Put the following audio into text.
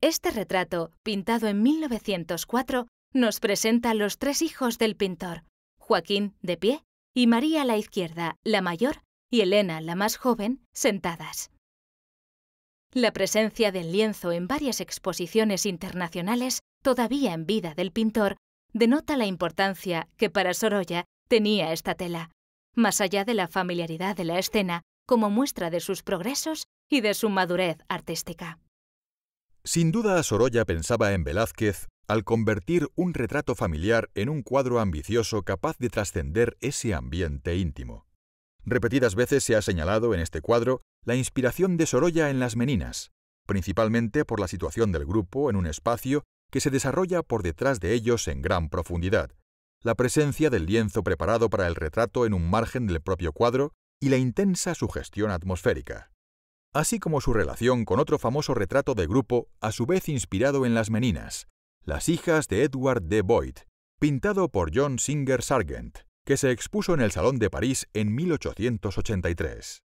Este retrato, pintado en 1904, nos presenta a los tres hijos del pintor, Joaquín de pie y María a la izquierda, la mayor, y Elena la más joven, sentadas. La presencia del lienzo en varias exposiciones internacionales, todavía en vida del pintor, denota la importancia que para Sorolla tenía esta tela, más allá de la familiaridad de la escena como muestra de sus progresos y de su madurez artística. Sin duda, Sorolla pensaba en Velázquez al convertir un retrato familiar en un cuadro ambicioso capaz de trascender ese ambiente íntimo. Repetidas veces se ha señalado en este cuadro la inspiración de Sorolla en Las Meninas, principalmente por la situación del grupo en un espacio que se desarrolla por detrás de ellos en gran profundidad, la presencia del lienzo preparado para el retrato en un margen del propio cuadro y la intensa sugestión atmosférica así como su relación con otro famoso retrato de grupo, a su vez inspirado en las meninas, Las hijas de Edward de Boyd, pintado por John Singer Sargent, que se expuso en el Salón de París en 1883.